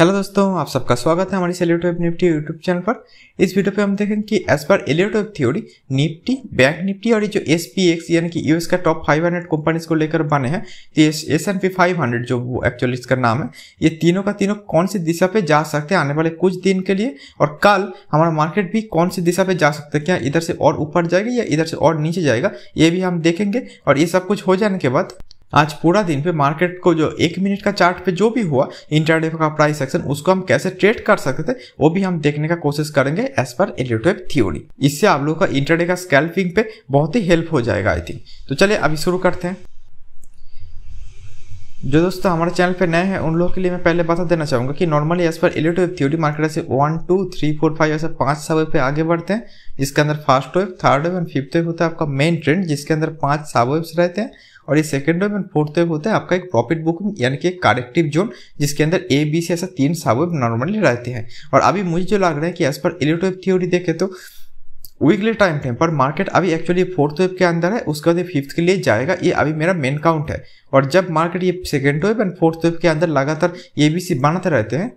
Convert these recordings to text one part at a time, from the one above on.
hello दोस्तों आप सबका स्वागत है हमारी Elliott wave Nifty YouTube channel पर इस वीडियो पे हम देखें कि as per Elliott wave theory Nifty bank Nifty और ये जो एस पी एक्स यानी कि यूएस का टॉप 500 हंड्रेड कंपनीज को लेकर बने हैं तो S and P five hundred जो वो एक्चुअली इसका नाम है ये तीनों का तीनों कौन सी दिशा पे जा सकते हैं आने वाले कुछ दिन के लिए और कल हमारा मार्केट भी कौन सी दिशा पे जा सकता है क्या इधर से और ऊपर जाएगा या इधर से और नीचे जाएगा ये भी हम देखेंगे और ये सब कुछ हो जाने के बाद आज पूरा दिन पे मार्केट को जो एक मिनट का चार्ट पे जो भी हुआ इंटरडे का प्राइस एक्शन उसको हम कैसे ट्रेड कर सकते थे वो भी हम देखने का कोशिश करेंगे एज पर एडिटिव थ्योरी इससे आप लोगों का इंटरडे का स्कैल्पिंग पे बहुत ही हेल्प हो जाएगा आई थिंक तो चलिए अभी शुरू करते हैं जो दोस्तों हमारे चैनल पे नए हैं उन लोगों के लिए मैं पहले बता देना चाहूँगा कि normally as per Elliott wave theory market ऐसे one two three four five ऐसे पांच सावे पे आगे बढ़ते हैं इसके अंदर first wave third wave and fifth wave होता है आपका मेन ट्रेंड जिसके अंदर पांच साब रहते हैं और ये second wave and fourth wave होता है आपका एक प्रॉफिट बुकिंग यानी कि एक करेक्टिव जोन जिसके अंदर ए बी सी ऐसा तीन वेब नॉर्मली रहते हैं और अभी मुझे जो लग रहा है कि एज पर वेब थ्योरी देखे तो वीकली टाइम फ्रेम पर मार्केट अभी एक्चुअली फोर्थ वेब के अंदर है उसके बाद फिफ्थ के लिए जाएगा ये अभी मेरा मेन काउंट है और जब मार्केट ये second wave and fourth wave के अंदर लगातार ए बी सी बनाते रहते हैं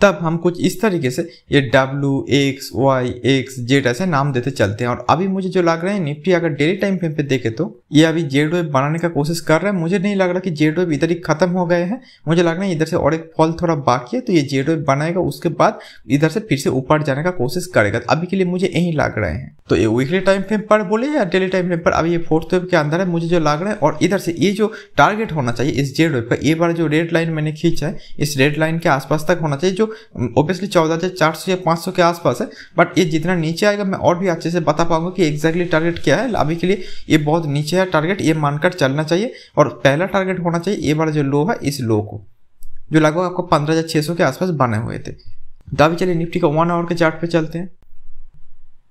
तब हम कुछ इस तरीके से ये W X Y X Z ऐसे नाम देते चलते हैं और अभी मुझे जो लग रहा है निफ्टी अगर डेली टाइम फ्रेम पे देखे तो ये अभी जेड वेब बनाने का कोशिश कर रहा है मुझे नहीं लग रहा कि जेड वेब इधर ही खत्म हो गए हैं मुझे लग रहा है इधर से और एक फॉल थोड़ा बाकी है तो ये जेड वेब बनाएगा उसके बाद इधर से फिर से ऊपर जाने का कोशिश करेगा तो अभी के लिए मुझे यही लग रहे हैं तो ये वीकली टाइम फ्रेम पर बोले या डेली टाइम फ्रेम पर अभी ये फोर्थ वेब के अंदर है मुझे जो लग रहा है और इधर से ये जो टारगेट होना चाहिए इस जेड वेब का ये बार जो रेड लाइन मैंने खींचा है इस रेड लाइन के आसपास तक होना चाहिए जो ओबियसली चौदह हज़ार चार सौ या पाँच सौ के आसपास है बट ये जितना नीचे आएगा मैं और भी अच्छे से बता पाऊंगा कि एग्जैक्टली टारगेट क्या है अभी के लिए ये बहुत नीचे है टारगेट ये मानकर चलना चाहिए और पहला टारगेट होना चाहिए ये बार जो लो है इस लो को जो लगभग आपको पंद्रह हज़ार छः सौ के आसपास बने हुए थे तो अभी चलिए निफ्टी का वन आवर के चार्ट पे चलते हैं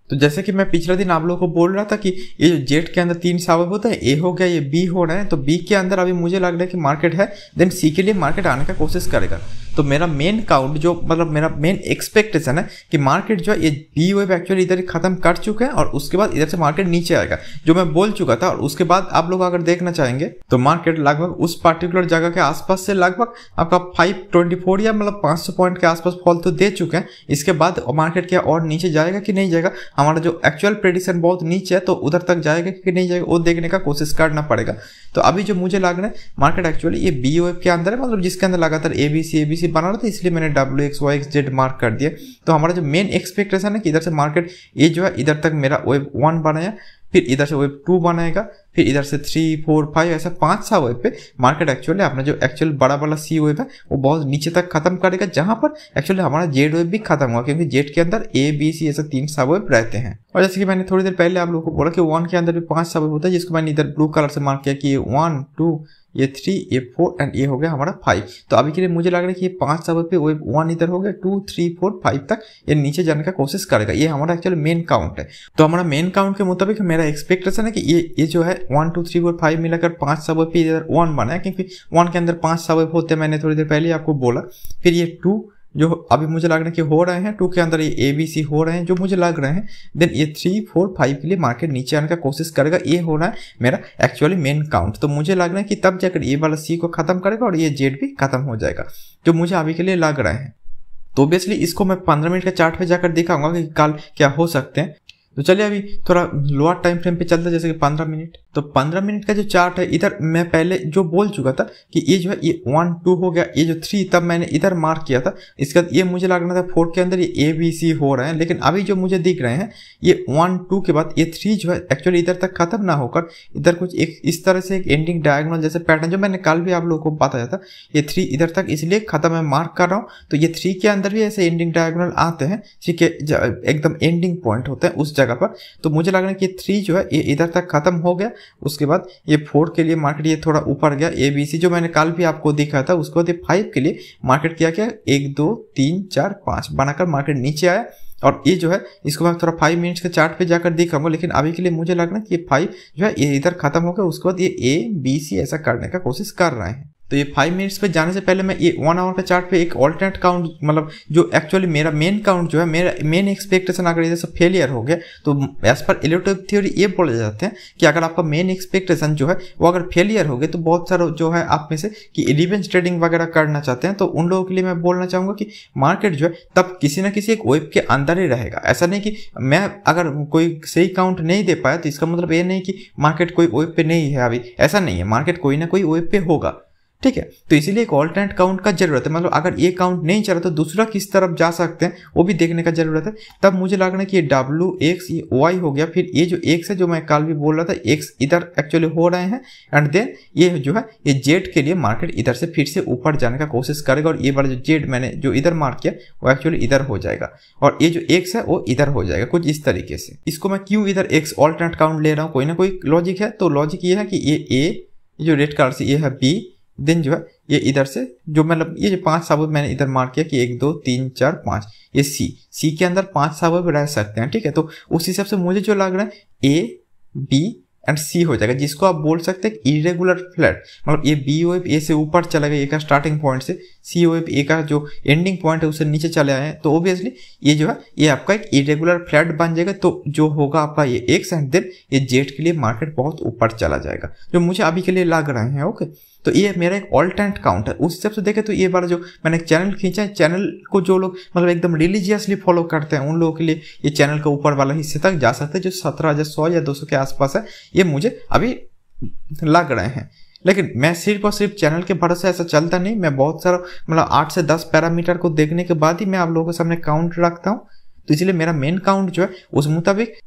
तो जैसे कि मैं पिछले दिन आप लोगों को बोल रहा था कि ये जो जेट के अंदर तीन सावर होता है ए हो गया ये बी हो रहा है तो बी के अंदर अभी मुझे लग रहा है कि मार्केट है देन सी के लिए मार्केट आने का कोशिश करेगा तो मेरा मेन काउंट जो मतलब मेरा मेन एक्सपेक्टेशन है कि मार्केट जो है ये बी वेब एक्चुअली इधर खत्म कर चुके हैं और उसके बाद इधर से मार्केट नीचे आएगा जो मैं बोल चुका था और उसके बाद आप लोग अगर देखना चाहेंगे तो मार्केट लगभग उस पर्टिकुलर जगह के आसपास से लगभग आपका फाइव ट्वेंटी फोर या मतलब सौ पॉइंट के आसपास फॉल तो दे चुके हैं इसके बाद मार्केट क्या और नीचे जाएगा कि नहीं जाएगा हमारा जो एक्चुअल प्रेडिक्शन बहुत नीचे है तो उधर तक जाएगा कि नहीं जाएगा वो देखने का कोशिश करना पड़ेगा तो अभी जो मुझे लग रहा है मार्केट एक्चुअली ये बी वेब के अंदर है मतलब जिसके अंदर लगातार ए बी सी ए बी सी बना रहा था इसलिए मैंने W X Y X Z mark कर दिया तो हमारा जो मेन एक्सपेक्टेशन है कि इधर से मार्केट ये जो है इधर तक मेरा वेब वन बनाया फिर इधर से वेब टू बनाएगा फिर इधर से थ्री फोर फाइव ऐसा पाँच सा वेब पे मार्केट एक्चुअली अपना जो एक्चुअल बड़ा वाला सी वेब है वो बहुत नीचे तक खत्म करेगा जहाँ पर एक्चुअली हमारा जेड वेब भी खत्म हुआ क्योंकि जेड के अंदर ए बी सी ऐसा तीन सा वेब रहते हैं और जैसे कि मैंने थोड़ी देर पहले आप लोगों को बोला कि वन के अंदर भी पाँच सा वेब होता है जिसको मैंने इधर ब्लू कलर से मार्क किया कि वन टू ये थ्री ये फोर एंड ये हो गया हमारा फाइव तो अभी के लिए मुझे लग रहा है कि ये पाँच सब पे वेब वन इधर हो गया टू थ्री फोर फाइव तक ये नीचे जाने का कोशिश करेगा ये हमारा एक्चुअली मेन काउंट है तो हमारा मेन काउंट के मुताबिक मेरा एक्सपेक्टेशन है कि ये ये जो है one two three four five मिलाकर पाँच सब पे इधर वन बना है क्योंकि वन के अंदर पाँच सब होते मैंने थोड़ी देर पहले आपको बोला फिर ये टू जो अभी मुझे लग रहा है कि हो रहे हैं टू के अंदर ये ए बी सी हो रहे हैं जो मुझे लग रहे हैं देन ये थ्री फोर फाइव के लिए मार्केट नीचे आने का कोशिश करेगा ये हो रहा है मेरा एक्चुअली मेन काउंट तो मुझे लग रहा है कि तब जाकर ये वाला सी को खत्म करेगा और ये जेड भी खत्म हो जाएगा जो मुझे अभी के लिए लग रहे हैं तो ऑब्वियसली इसको मैं पंद्रह मिनट का चार्ट पे जाकर दिखाऊंगा कि कल क्या हो सकते हैं तो चलिए अभी थोड़ा लोअर टाइम फ्रेम पे चलता है जैसे कि पंद्रह मिनट तो 15 मिनट का जो चार्ट है इधर मैं पहले जो बोल चुका था कि ये जो है ये वन टू हो गया ये जो थ्री तब मैंने इधर मार्क किया था इसके बाद ये मुझे लग रहा था फोर के अंदर ये ए बी सी हो रहे हैं लेकिन अभी जो मुझे दिख रहे हैं ये वन टू के बाद ये थ्री जो है एक्चुअली इधर तक खत्म ना होकर इधर कुछ एक इस तरह से एक एंडिंग डायगोनल जैसे पैटर्न जो मैंने कल भी आप लोगों को बताया था ये थ्री इधर तक इसलिए खत्म है मार्क कर रहा हूँ तो ये थ्री के अंदर भी ऐसे एंडिंग डायगोनल आते हैं ठीक है एकदम एंडिंग पॉइंट होते हैं उस जगह पर तो मुझे लग रहा है कि थ्री जो है ये इधर तक खत्म हो गया उसके बाद ये फोर के लिए मार्केट ये थोड़ा ऊपर गया ए बी सी जो मैंने कल भी आपको दिखा था उसके बाद ये फाइव के लिए मार्केट क्या क्या एक दो तीन चार पाँच बनाकर मार्केट नीचे आया और ये जो है इसको मैं थोड़ा फाइव मिनट्स के चार्ट पे जाकर दिखाऊंगा लेकिन अभी के लिए मुझे लगना कि ये फाइव जो है ये इधर खत्म हो गया उसके बाद ये ए बी सी ऐसा करने का कोशिश कर रहे हैं तो ये फाइव मिनट्स पे जाने से पहले मैं ये वन आवर का चार्ट पे एक ऑल्टरनेट काउंट मतलब जो एक्चुअली मेरा मेन काउंट जो है मेरा मेन एक्सपेक्टेशन अगर जैसे फेलियर हो गया तो एज पर इलेक्ट्रिक थ्योरी ये बोले जाते हैं कि अगर आपका मेन एक्सपेक्टेशन जो है वो अगर फेलियर हो गया तो बहुत सारा जो है आप में से कि रिवेंज ट्रेडिंग वगैरह करना चाहते हैं तो उन लोगों के लिए मैं बोलना चाहूँगा कि मार्केट जो है तब किसी ना किसी एक वेब के अंदर ही रहेगा ऐसा नहीं कि मैं अगर कोई सही काउंट नहीं दे पाया तो इसका मतलब ये नहीं कि मार्केट कोई वेब पे नहीं है अभी ऐसा नहीं है मार्केट कोई ना कोई वेब पे होगा ठीक है तो इसीलिए एक ऑल्टरनेट काउंट का जरूरत है मतलब अगर ये काउंट नहीं चला तो दूसरा किस तरफ जा सकते हैं वो भी देखने का जरूरत है तब मुझे लग रहा है कि ये डब्ल्यू एक्स ये वाई हो गया फिर ये जो एक्स है जो मैं कल भी बोल रहा था एक्स इधर एक्चुअली हो रहे हैं एंड देन ये जो है ये जेड के लिए मार्केट इधर से फिर से ऊपर जाने का कोशिश करेगा और ये बार जो जेड मैंने जो इधर मार्क किया वो एक्चुअली इधर हो जाएगा और ये जो एक्स है वो इधर हो जाएगा कुछ इस तरीके से इसको मैं क्यों इधर एक्स ऑल्टरनेट काउंट ले रहा हूँ कोई ना कोई लॉजिक है तो लॉजिक ये है कि ये ए जो रेड कार्ड से ये है बी देन जो है ये इधर से जो मतलब ये जो पांच साबुत मैंने इधर मार्क किया कि एक दो तीन चार पांच ये सी सी के अंदर पांच साबुत रह सकते हैं ठीक है तो उस हिसाब से मुझे जो लग रहा है ए बी एंड सी हो जाएगा जिसको आप बोल सकते हैं इरेगुलर फ्लैट मतलब ये बी एफ ए से ऊपर चला गया ए का स्टार्टिंग पॉइंट से सी एफ ए का जो एंडिंग पॉइंट है उससे नीचे चले आए हैं तो ऑब्वियसली ये जो है ये आपका एक इरेगुलर फ्लैट बन जाएगा तो जो होगा आपका ये एक्स एंड देन ये जेड के लिए मार्केट बहुत ऊपर चला जाएगा जो मुझे अभी के लिए लग रहे हैं ओके तो ये मेरा एक ऑल्टेंट काउंट है उस हिसाब से देखें तो ये बार जो मैंने चैनल खींचा है चैनल को जो लोग मतलब एकदम रिलीजियसली फॉलो करते हैं उन लोगों के लिए ये चैनल का ऊपर वाला हिस्से तक जा सकते हैं जो सत्रह हज़ार सौ या दो सौ के आसपास है ये मुझे अभी लग रहे हैं लेकिन मैं सिर्फ और सिर्फ चैनल के भरोसे ऐसा चलता नहीं मैं बहुत सारा मतलब आठ से दस पैरामीटर को देखने के बाद ही मैं आप लोगों के सामने काउंट रखता हूँ तो इसलिए मेरा मेन काउंट जो है उस मुताबिक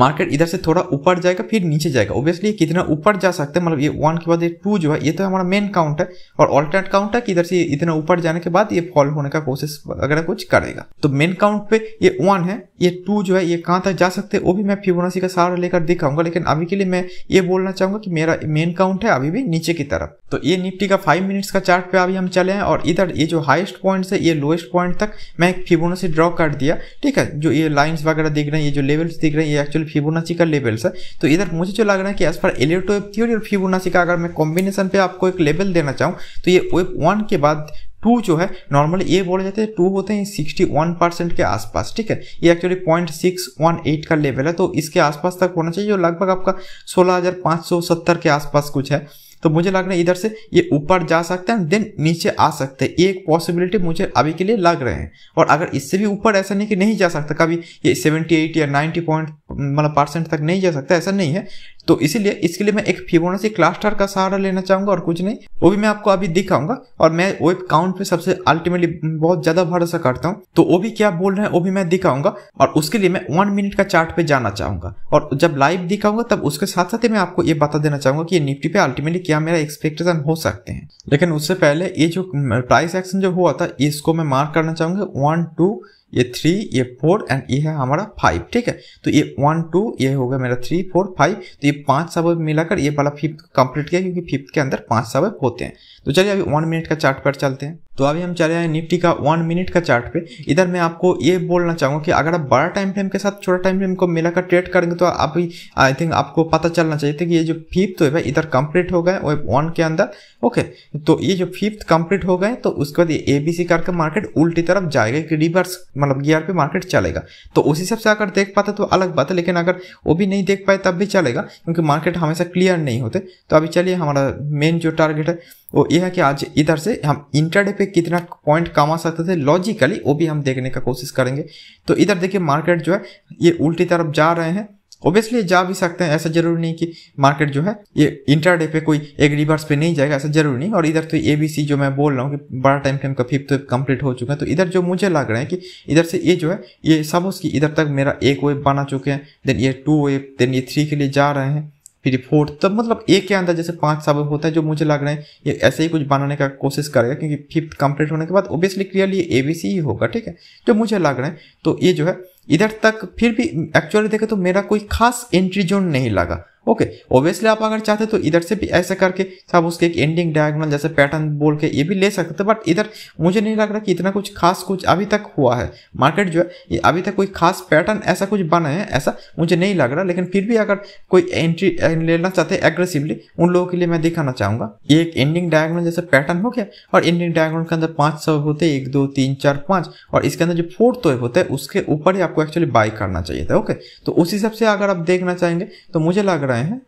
मार्केट इधर से थोड़ा ऊपर जाएगा फिर नीचे जाएगा ओब्वियसली कितना ऊपर जा सकते हैं मतलब ये वन के बाद ये टू जो है ये तो हमारा मेन काउंट है और ऑल्टरनेट काउंट है कि इधर से इतना ऊपर जाने के बाद ये फॉल होने का कोशिश अगर कुछ करेगा तो मेन काउंट पे ये वन है ये टू जो है ये कहाँ तक जा सकते हैं वो भी मैं फिबोनाची का सहारा लेकर दिखाऊंगा लेकिन अभी के लिए मैं ये बोलना चाहूंगा कि मेरा मेन काउंट है अभी भी नीचे की तरफ तो ये निफ्टी का फाइव मिनट्स का चार्ट पे अभी हम चले हैं और इधर ये जो हाइस्ट पॉइंट है ये लोएस्ट पॉइंट तक मैं एक फिबोनाची ड्रॉ कर दिया ठीक है जो ये लाइन्स वगैरह दिख रहे हैं ये जो लेवल्स दिख रहे हैं ये एक्चुअली एल फिबोनाची का लेवल है तो इधर मुझे जो लग रहा है कि as per Elliott wave theory और फिबोनाची का अगर मैं कॉम्बिनेशन पे आपको एक लेवल देना चाहूँ तो ये वेब वन के बाद टू जो है नॉर्मली ये बोले जाते हैं टू होते हैं सिक्सटी वन परसेंट के आसपास ठीक है ये actually point six one eight का लेवल है तो इसके आसपास तक होना चाहिए जो लगभग आपका सोलह हज़ार पाँच सौ सत्तर के आसपास कुछ है तो मुझे लग रहा है इधर से ये ऊपर जा सकते हैं देन नीचे आ सकते हैं एक पॉसिबिलिटी मुझे अभी के लिए लग रहे हैं और अगर इससे भी ऊपर ऐसा नहीं कि नहीं जा सकता कभी ये सेवेंटी एट या नाइन्टी पॉइंट मतलब परसेंट तक नहीं जा सकता ऐसा नहीं है तो इसीलिए इसके लिए मैं एक फिबोनाची क्लास्टर का सहारा लेना चाहूंगा और कुछ नहीं वो भी मैं आपको अभी दिखाऊंगा और मैं वेब काउंट पे सबसे अल्टीमेटली बहुत ज्यादा भरोसा करता हूँ तो वो भी क्या बोल रहे हैं वो भी मैं दिखाऊंगा और उसके लिए मैं वन मिनट का चार्ट पे जाना चाहूंगा और जब लाइव दिखाऊंगा तब उसके साथ साथ मैं आपको ये बता देना चाहूंगा कि निफ्टी पे अल्टीमेटली क्या मेरा एक्सपेक्टेशन हो सकते हैं लेकिन उससे पहले ये जो प्राइस एक्शन जो हुआ था इसको मैं मार्क करना चाहूंगा वन टू ये थ्री ये फोर एंड ये है हमारा फाइव ठीक है तो ये वन टू ये हो गया मेरा थ्री फोर फाइव तो ये पांच सबब मिलाकर ये वाला फिफ्थ कंप्लीट किया क्योंकि फिफ्थ के अंदर पांच सबब होते हैं तो चलिए अभी वन मिनट का चार्ट पर चलते हैं तो अभी हम चले आए निफ्टी का वन मिनट का चार्ट पे इधर मैं आपको ये बोलना चाहूँगा कि अगर आप बड़ा टाइम फ्रेम के साथ छोटा टाइम फ्रेम को मिलाकर ट्रेड करेंगे तो अभी आई थिंक आपको पता चलना चाहिए था कि ये जो फिफ्थ है इधर कंप्लीट हो गए वेब वन के अंदर ओके तो ये जो फिफ्थ कंप्लीट हो गए तो उसके बाद ये ए बी सी करके मार्केट उल्टी तरफ जाएगा कि रिवर्स मतलब गियर पे मार्केट चलेगा तो उस हिसाब से अगर देख पाते तो अलग बात है लेकिन अगर वो भी नहीं देख पाए तब भी चलेगा क्योंकि मार्केट हमेशा क्लियर नहीं होते तो अभी चलिए हमारा मेन जो टारगेट है वो ये है कि आज इधर से हम इंटरडे पे कितना पॉइंट कमा सकते थे लॉजिकली वो भी हम देखने का कोशिश करेंगे तो इधर देखिए मार्केट जो है ये उल्टी तरफ जा रहे हैं ओबियसली जा भी सकते हैं ऐसा जरूरी नहीं कि मार्केट जो है ये इंटरडे पे कोई एक रिवर्स पे नहीं जाएगा ऐसा जरूरी नहीं और इधर तो ए बी सी जो मैं बोल रहा हूँ कि बड़ा टाइम फ्रेम का फिफ्थ तो कंप्लीट हो चुका है तो इधर जो मुझे लग रहा है कि इधर से ये जो है ये सब कि इधर तक मेरा एक वेब बना चुके हैं देन ये टू वेब देन ये थ्री के लिए जा रहे हैं फिर फोर्थ तब मतलब ए के अंदर जैसे पांच सब होता है जो मुझे लग रहा है ये ऐसे ही कुछ बनाने का कोशिश करेगा क्योंकि फिफ्थ कंप्लीट होने के बाद obviously clearly A B C ही होगा ठीक है जो मुझे लग रहा है तो ये जो है इधर तक फिर भी एक्चुअली देखे तो मेरा कोई खास एंट्री जोन नहीं लगा ओके ओब्वियसली आप अगर चाहते तो इधर से भी ऐसे करके आप उसके एक एंडिंग डायगोनल जैसे पैटर्न बोल के ये भी ले सकते थे बट इधर मुझे नहीं लग रहा कि इतना कुछ खास कुछ अभी तक हुआ है मार्केट जो है ये अभी तक कोई खास पैटर्न ऐसा कुछ बना है ऐसा मुझे नहीं लग रहा लेकिन फिर भी अगर कोई एंट्री लेना चाहते हैं एग्रेसिवली उन लोगों के लिए मैं दिखाना चाहूंगा ये एक एंडिंग डायगोनल जैसे पैटर्न हो गया और एंडिंग डायगोनल के अंदर पांच सौ होते हैं एक दो तीन चार पांच और इसके अंदर जो फोर्थ तो होते हैं उसके ऊपर ही आपको एक्चुअली बाई करना चाहिए था ओके तो उस हिसाब से अगर आप देखना चाहेंगे तो मुझे लग रहा रहे हैं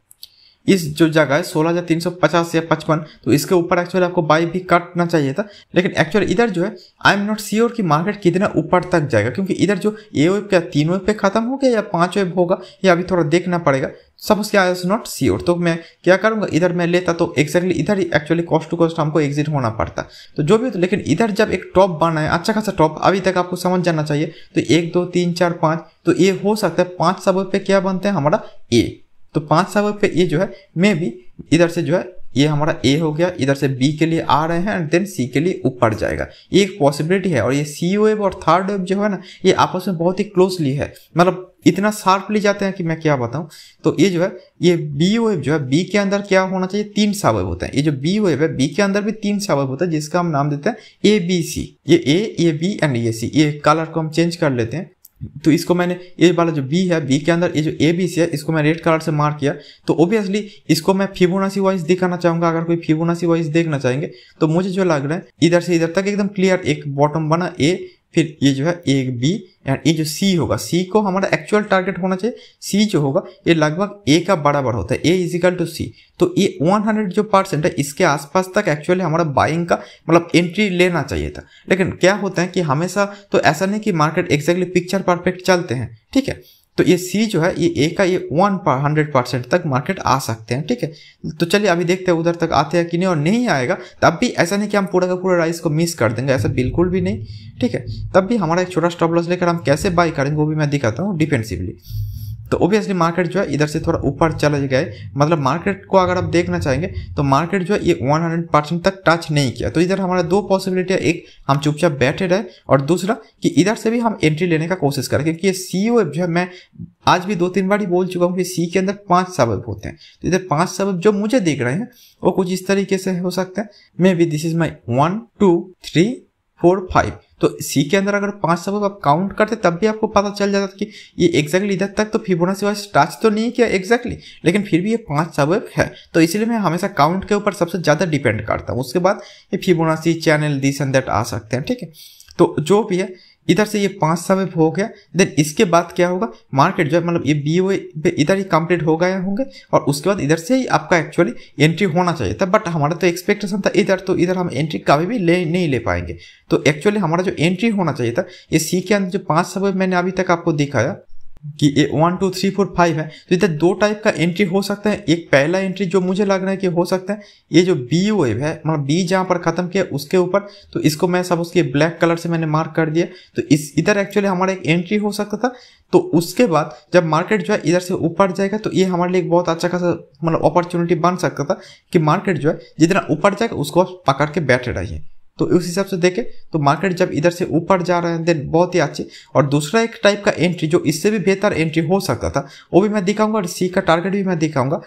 इस जो जगह है सोलह हज़ार तीन सौ पचास या पचपन तो इसके ऊपर एक्चुअली आपको बाई भी काटना चाहिए था लेकिन एक्चुअली इधर जो है आई एम नॉट श्योर कि मार्केट कितना ऊपर तक जाएगा क्योंकि इधर जो ए वेब क्या तीन वेब पे खत्म हो गया या पाँच वेब होगा या अभी थोड़ा देखना पड़ेगा सब उसके आई एस नॉट श्योर तो मैं क्या करूँगा इधर मैं लेता तो एक्जैक्टली इधर ही एक्चुअली कॉस्ट टू कॉस्ट हमको एग्जिट होना पड़ता तो जो भी हो तो लेकिन इधर जब एक टॉप बना है अच्छा खासा टॉप अभी तक आपको समझ जाना चाहिए तो एक दो तीन चार पाँच तो ये हो सकता है पाँच सब पे क्या बनते हैं हमारा ए तो पाँच सावर पे ये जो है मे भी इधर से जो है ये हमारा ए हो गया इधर से बी के लिए आ रहे हैं एंड देन सी के लिए ऊपर जाएगा ये एक पॉसिबिलिटी है और ये सी वेब और थर्ड वेब जो है ना ये आपस में बहुत ही क्लोजली है मतलब इतना शार्पली जाते हैं कि मैं क्या बताऊं तो ये जो है ये बी वेब जो है बी के अंदर क्या होना चाहिए तीन सावेव होते हैं ये जो बी वेब है बी के अंदर भी तीन सावेव होता है जिसका हम नाम देते हैं ए बी सी ये ए ए बी एंड ये सी ये कलर को हम चेंज कर लेते हैं तो इसको मैंने ये वाला जो बी है बी के अंदर ये जो ए बी सी है इसको मैं रेड कलर से मार्क किया तो ओब्वियसली इसको मैं फिबोनासी वाइज दिखाना चाहूंगा अगर कोई फिबोनासी वाइज देखना चाहेंगे तो मुझे जो लग रहा है इधर से इधर तक एकदम क्लियर एक बॉटम बना ए फिर ये जो है ए बी एंड ये जो सी होगा सी को हमारा एक्चुअल टारगेट होना चाहिए सी जो होगा ये लगभग ए का बराबर होता है ए इजिकल टू सी तो ये 100 जो परसेंट है इसके आसपास तक एक्चुअली हमारा बाइंग का मतलब एंट्री लेना चाहिए था लेकिन क्या होता है कि हमेशा तो ऐसा नहीं कि मार्केट एग्जैक्टली पिक्चर परफेक्ट चलते हैं ठीक है तो ये सी जो है ये ए का ये वन पर हंड्रेड परसेंट तक मार्केट आ सकते हैं ठीक है तो चलिए अभी देखते हैं उधर तक आते हैं कि नहीं और नहीं आएगा तब भी ऐसा नहीं कि हम पूरा का पूरा राइस को मिस कर देंगे ऐसा बिल्कुल भी नहीं ठीक है तब भी हमारा एक छोटा स्टॉप लॉस लेकर हम कैसे बाई करेंगे वो भी मैं दिखाता हूँ डिफेंसिवली तो ओबियसली मार्केट जो है इधर से थोड़ा ऊपर चला गए मतलब मार्केट को अगर आप देखना चाहेंगे तो मार्केट जो है ये 100 परसेंट तक टच नहीं किया तो इधर हमारा दो पॉसिबिलिटी है एक हम चुपचाप बैठे रहे और दूसरा कि इधर से भी हम एंट्री लेने का कोशिश करें क्योंकि ये सी e जो है मैं आज भी दो तीन बार ही बोल चुका हूँ कि सी e के अंदर पाँच सबब होते हैं तो इधर पाँच सबब जो मुझे देख रहे हैं वो कुछ इस तरीके से हो सकते हैं maybe this is my one two three four five तो सी के अंदर अगर पांच सबूत आप काउंट करते तब भी आपको पता चल जाता कि ये एग्जैक्टली इधर तक तो फिबोनाची वाइज टच तो नहीं किया एग्जैक्टली लेकिन फिर भी ये पांच सबब है तो इसलिए मैं हमेशा काउंट के ऊपर सबसे ज़्यादा डिपेंड करता हूँ उसके बाद ये Fibonacci channel this and that आ सकते हैं ठीक है तो जो भी है इधर से ये पाँच सवा हो गया देन इसके बाद क्या होगा मार्केट जो है मतलब ये बी पे इधर ही कंप्लीट हो गए होंगे और उसके बाद इधर से ही आपका एक्चुअली एंट्री होना चाहिए था बट हमारा तो एक्सपेक्टेशन था इधर तो इधर हम एंट्री कभी भी ले नहीं ले पाएंगे तो एक्चुअली हमारा जो एंट्री होना चाहिए था ये सी के अंदर जो पाँच सवे मैंने अभी तक आपको दिखाया कि one two three four five है तो इधर दो टाइप का एंट्री हो सकता है एक पहला एंट्री जो मुझे लग रहा है कि हो सकता है ये जो बी वेव है मतलब बी जहाँ पर ख़त्म किया उसके ऊपर तो इसको मैं सब उसके ब्लैक कलर से मैंने मार्क कर दिया तो इस इधर एक्चुअली हमारा एक एंट्री हो सकता था तो उसके बाद जब मार्केट जो है इधर से ऊपर जाएगा तो ये हमारे लिए एक बहुत अच्छा खासा मतलब अपॉर्चुनिटी बन सकता था कि मार्केट जो है जितना ऊपर जाएगा उसको आप पकड़ के बैठे रहिए तो उस हिसाब से देखें तो मार्केट जब इधर से ऊपर जा रहा है देन बहुत ही अच्छी और दूसरा एक टाइप का एंट्री जो इससे भी बेहतर एंट्री हो सकता था वो भी मैं दिखाऊंगा और सी का टारगेट भी मैं दिखाऊंगा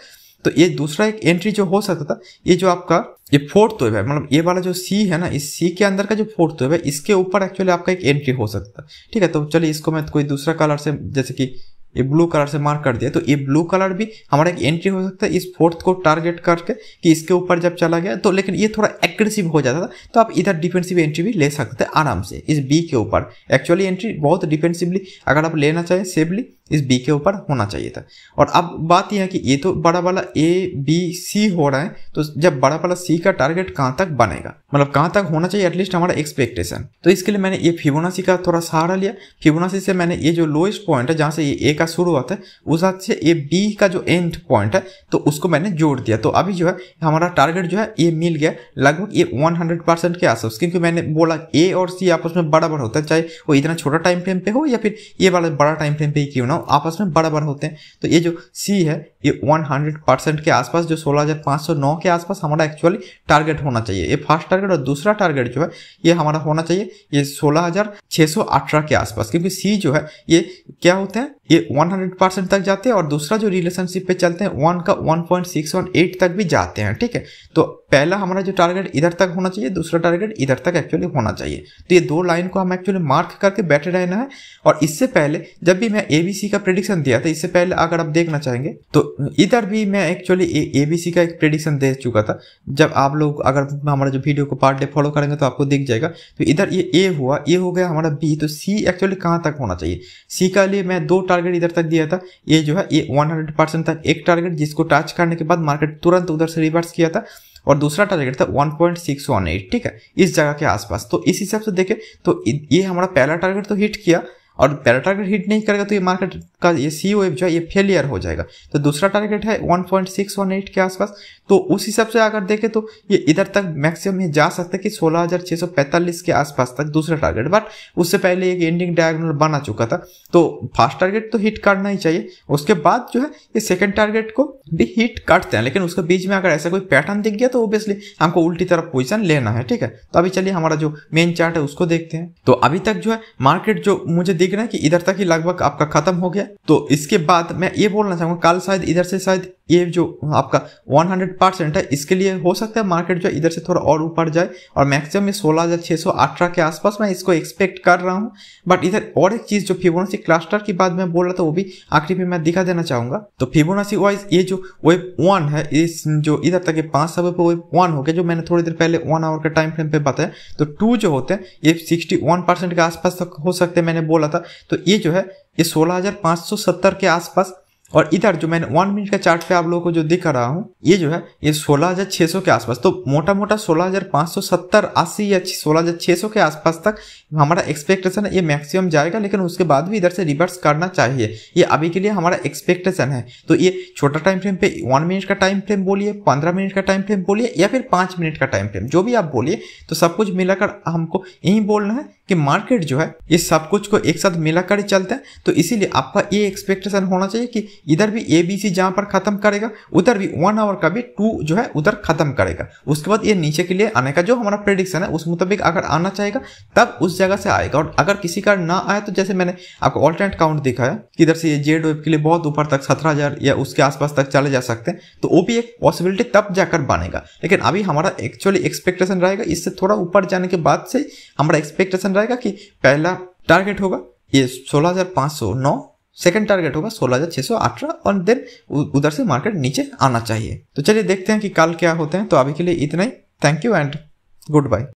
तो ये दूसरा एक एंट्री जो हो सकता था ये जो आपका ये फोर्थ वेव है मतलब ये वाला जो सी है ना इस सी के अंदर का जो फोर्थ वेव है इसके ऊपर एक्चुअली आपका एक एंट्री हो सकता है ठीक है तो चलिए इसको मैं कोई दूसरा कलर से जैसे कि ये ब्लू कलर से मार्क कर दिया तो ये ब्लू कलर भी हमारा एक एंट्री हो सकता है इस फोर्थ को टारगेट करके कि इसके ऊपर जब चला गया तो लेकिन ये थोड़ा एग्रेसिव हो जाता था तो आप इधर डिफेंसिव एंट्री भी ले सकते हैं आराम से इस बी के ऊपर एक्चुअली एंट्री बहुत डिफेंसिवली अगर आप लेना चाहें सेफली इस बी के ऊपर होना चाहिए था और अब बात यह है कि ये तो बड़ा वाला ए बी सी हो रहा है तो जब बड़ा वाला सी का टारगेट कहाँ तक बनेगा मतलब कहाँ तक होना चाहिए एटलीस्ट हमारा एक्सपेक्टेशन तो इसके लिए मैंने ये फिबोनासी का थोड़ा सहारा लिया फिबोनासी से मैंने ये जो लोएस्ट पॉइंट है जहाँ से ये ए का शुरुआत है उस हाथ से ये बी का जो एंड पॉइंट है तो उसको मैंने जोड़ दिया तो अभी जो है हमारा टारगेट जो है ये मिल गया लगभग ये वन हंड्रेड परसेंट के आसपास क्योंकि मैंने बोला ए और सी आपस में बराबर होता है चाहे वो इतना छोटा टाइम फ्रेम पे हो या फिर ये वाला बड़ा टाइम फ्रेम पे ही क्यों ना दोनों आपस में बराबर होते हैं तो ये जो सी है ये 100 परसेंट के आसपास जो 16,509 के आसपास हमारा एक्चुअली टारगेट होना चाहिए ये फर्स्ट टारगेट और दूसरा टारगेट जो है ये हमारा होना चाहिए ये सोलह के आसपास क्योंकि सी जो है ये क्या होते हैं ये 100 परसेंट तक जाते हैं और दूसरा जो रिलेशनशिप पे चलते हैं वन का 1.618 तक भी जाते हैं ठीक है तो पहला हमारा जो टारगेट इधर तक होना चाहिए दूसरा टारगेट इधर तक एक्चुअली होना चाहिए तो ये दो लाइन को हम एक्चुअली मार्क करके बैठे रहना है और इससे पहले जब भी मैं ए बी एबीसी का प्रेडिक्शन दिया था इससे पहले अगर आप देखना चाहेंगे तो इधर भी मैं एक्चुअली एबीसी का एक प्रेडिक्शन दे चुका था जब आप लोग अगर हमारा जो वीडियो को पार्ट डे फॉलो करेंगे तो आपको दिख जाएगा तो इधर ये ए हुआ ए हो गया हमारा बी तो सी एक्चुअली कहाँ तक होना चाहिए सी का लिए मैं दो टारगेट इधर तक दिया था ये जो है ये वन तक एक टारगेट जिसको टच करने के बाद मार्केट तुरंत उधर से रिवर्स किया था और दूसरा टारगेट था 1.618 ठीक है इस जगह के आसपास तो इस हिसाब से देखें तो ये हमारा पहला टारगेट तो हिट किया और पैराटारगेट हिट नहीं करेगा तो ये मार्केट का ये सी वेव जो है ये फेलियर हो जाएगा तो दूसरा टारगेट है 1.618 के आसपास तो उस हिसाब से अगर देखें तो ये इधर तक मैक्सिमम ये जा सकता है कि 16,645 के आसपास तक दूसरा टारगेट बट उससे पहले एक एंडिंग डायगोनल बना चुका था तो फर्स्ट टारगेट तो हिट करना ही चाहिए उसके बाद जो है ये सेकेंड टारगेट को भी हिट करते हैं लेकिन उसके बीच में अगर ऐसा कोई पैटर्न दिख गया तो ओब्वियसली हमको उल्टी तरफ पोजिशन लेना है ठीक है तो अभी चलिए हमारा जो मेन चार्ट है उसको देखते हैं तो अभी तक जो है मार्केट जो मुझे दिख रहा है कि इधर तक ही लगभग आपका खत्म हो गया तो इसके बाद मैं ये बोलना चाहूंगा कल शायद इधर से शायद ये जो आपका 100 परसेंट है इसके लिए हो सकता है मार्केट जो इधर से थोड़ा और ऊपर जाए और मैक्सिमम में सोलह हज़ार छः सौ अठारह के आसपास मैं इसको एक्सपेक्ट कर रहा हूँ बट इधर और एक चीज़ जो फिबोनासी क्लस्टर की बात मैं बोल रहा था वो भी आखिरी में मैं दिखा देना चाहूँगा तो फिबोनासी वाइज ये जो वेब वन है इस जो इधर तक पाँच सब पे वेब वन हो गया जो मैंने थोड़ी देर पहले वन आवर के टाइम फ्रेम पे बताया तो टू जो होते हैं ये सिक्सटी वन परसेंट के आसपास तक हो सकते हैं मैंने बोला था तो ये जो है ये सोलह हज़ार पाँच सौ सत्तर के आसपास और इधर जो मैंने वन मिनट का चार्ट पे आप लोगों को जो दिख रहा हूँ ये जो है ये 16,600 के आसपास तो मोटा मोटा 16,570 अस्सी या सौ के आसपास तक हमारा एक्सपेक्टेशन है ये मैक्सिमम जाएगा लेकिन उसके बाद भी इधर से रिवर्स करना चाहिए ये अभी के लिए हमारा एक्सपेक्टेशन है तो ये छोटा टाइम फ्रेम पे वन मिनट का टाइम फ्रेम बोलिए पंद्रह मिनट का टाइम फ्रेम बोलिए या फिर पाँच मिनट का टाइम फ्रेम जो भी आप बोलिए तो सब कुछ मिलाकर हमको यही बोलना है कि मार्केट जो है ये सब कुछ को एक साथ मिलाकर चलता है तो इसीलिए आपका ये एक्सपेक्टेशन होना चाहिए कि इधर भी ए बी सी जहाँ पर खत्म करेगा उधर भी वन आवर का भी टू जो है उधर खत्म करेगा उसके बाद ये नीचे के लिए आने का जो हमारा प्रेडिक्शन है उस मुताबिक अगर आना चाहेगा तब उस जगह से आएगा और अगर किसी का ना आए तो जैसे मैंने आपको ऑल्टरनेट काउंट दिखाया कि इधर से ये जेड वेब के लिए बहुत ऊपर तक सत्रह हजार या उसके आसपास तक चले जा सकते हैं तो वो भी एक पॉसिबिलिटी तब जाकर बनेगा लेकिन अभी हमारा एक्चुअली एक्सपेक्टेशन रहेगा इससे थोड़ा ऊपर जाने के बाद से हमारा एक्सपेक्टेशन रहेगा कि पहला टारगेट होगा ये सोलह सेकेंड टारगेट होगा 16,618 और देन उधर से मार्केट नीचे आना चाहिए तो चलिए देखते हैं कि कल क्या होते हैं तो अभी के लिए इतना ही thank you and good bye